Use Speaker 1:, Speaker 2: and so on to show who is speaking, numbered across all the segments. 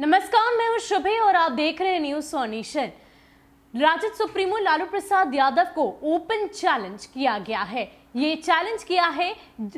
Speaker 1: नमस्कार मैं हूं शुभे और आप देख रहे हैं न्यूज सोनीशन राजद सुप्रीमो लालू प्रसाद यादव को ओपन चैलेंज किया गया है ये चैलेंज किया है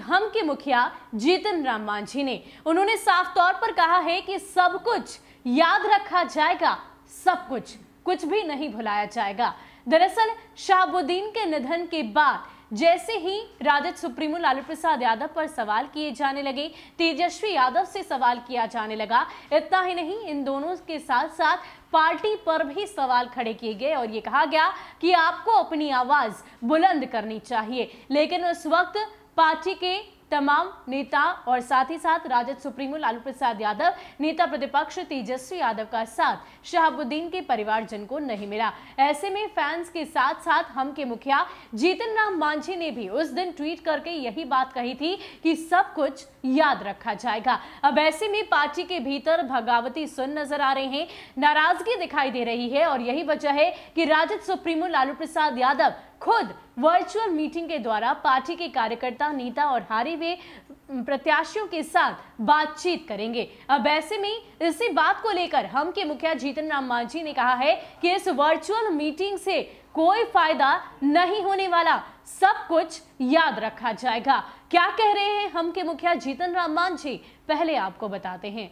Speaker 1: हम के मुखिया जीतन राम मांझी ने उन्होंने साफ तौर पर कहा है कि सब कुछ याद रखा जाएगा सब कुछ कुछ भी नहीं भुलाया जाएगा दरअसल शाहबुद्दीन के निधन के बाद जैसे ही राजद सुप्रीमो लालू प्रसाद यादव पर सवाल किए जाने लगे तेजस्वी यादव से सवाल किया जाने लगा इतना ही नहीं इन दोनों के साथ साथ पार्टी पर भी सवाल खड़े किए गए और ये कहा गया कि आपको अपनी आवाज बुलंद करनी चाहिए लेकिन उस वक्त पार्टी के तमाम नेता और साथ ही साथ राजद सुप्रीमो लालू प्रसाद यादव नेता प्रतिपक्ष तेजस्वी यादव का साथ शहाबुद्दीन के परिवारजन को नहीं मिला ऐसे में फैंस के साथ साथ हम के मुखिया जीतन राम मांझी ने भी उस दिन ट्वीट करके यही बात कही थी कि सब कुछ याद रखा जाएगा अब ऐसे में पार्टी के भीतर भगावती सुन नजर आ रहे हैं नाराजगी दिखाई दे रही है और यही वजह है कि राजद सुप्रीमो लालू प्रसाद यादव खुद वर्चुअल मीटिंग के द्वारा पार्टी के कार्यकर्ता नेता और हारे हुए प्रत्याशियों के साथ बातचीत करेंगे अब ऐसे में इसी बात को लेकर हम के मुखिया जीतन राम मांझी ने कहा है कि इस वर्चुअल मीटिंग से कोई फायदा नहीं होने वाला सब कुछ याद रखा जाएगा क्या कह रहे हैं हम के मुखिया जीतन राम मांझी पहले आपको बताते हैं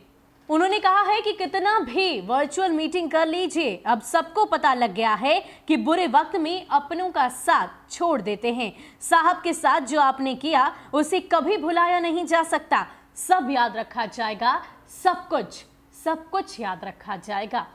Speaker 1: उन्होंने कहा है कि कितना भी वर्चुअल मीटिंग कर लीजिए अब सबको पता लग गया है कि बुरे वक्त में अपनों का साथ छोड़ देते हैं साहब के साथ जो आपने किया उसे कभी भुलाया नहीं जा सकता सब याद रखा जाएगा सब कुछ सब कुछ याद रखा जाएगा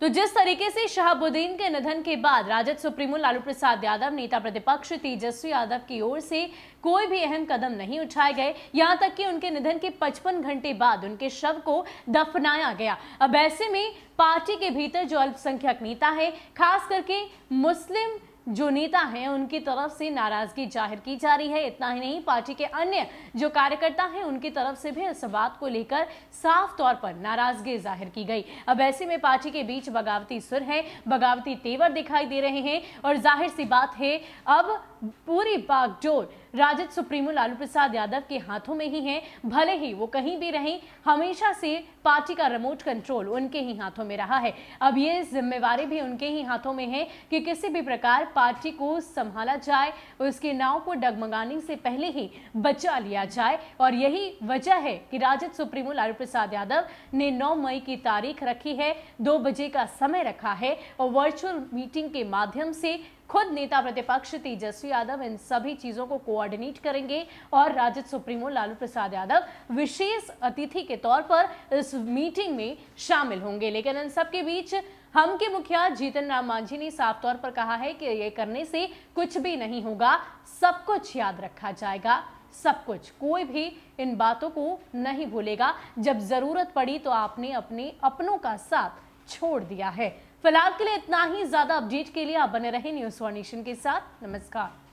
Speaker 1: तो जिस तरीके से शहाबुद्दीन के निधन के बाद राजद सुप्रीमो लालू प्रसाद यादव नेता प्रतिपक्ष तेजस्वी यादव की ओर से कोई भी अहम कदम नहीं उठाए गए यहां तक कि उनके निधन के 55 घंटे बाद उनके शव को दफनाया गया अब ऐसे में पार्टी के भीतर जो अल्पसंख्यक नेता है खास करके मुस्लिम जो नेता हैं उनकी तरफ से नाराजगी जाहिर की जा रही है इतना ही नहीं पार्टी के अन्य जो कार्यकर्ता हैं उनकी तरफ से भी इस बात को लेकर साफ तौर पर नाराजगी जाहिर की गई अब ऐसे में पार्टी के बीच बगावती सुर है बगावती तेवर दिखाई दे रहे हैं और जाहिर सी बात है अब पूरी बागडोर राजद सुप्रीमो लालू प्रसाद यादव के हाथों में ही है भले ही वो कहीं भी रहें हमेशा से पार्टी का रिमोट कंट्रोल उनके ही हाथों में रहा है अब ये जिम्मेवारी भी उनके ही हाथों में है कि किसी भी प्रकार पार्टी को संभाला जाए उसके नाव को डगमगाने से पहले ही बचा लिया जाए और यही वजह है कि राजद सुप्रीमो लालू प्रसाद यादव ने नौ मई की तारीख रखी है दो बजे का समय रखा है और वर्चुअल मीटिंग के माध्यम से खुद नेता प्रतिपक्ष तेजस्वी यादव इन सभी चीजों को कोऑर्डिनेट करेंगे और राजद सुप्रीमो लालू प्रसाद यादव विशेष अतिथि के तौर पर इस मीटिंग में शामिल होंगे लेकिन इन सबके बीच हम के मुखिया जीतन राम मांझी ने साफ तौर पर कहा है कि ये करने से कुछ भी नहीं होगा सब कुछ याद रखा जाएगा सब कुछ कोई भी इन बातों को नहीं भूलेगा जब जरूरत पड़ी तो आपने अपने अपनों का साथ छोड़ दिया है फिलहाल के लिए इतना ही ज्यादा अपडेट के लिए आप बने रहे न्यूज फॉर के साथ नमस्कार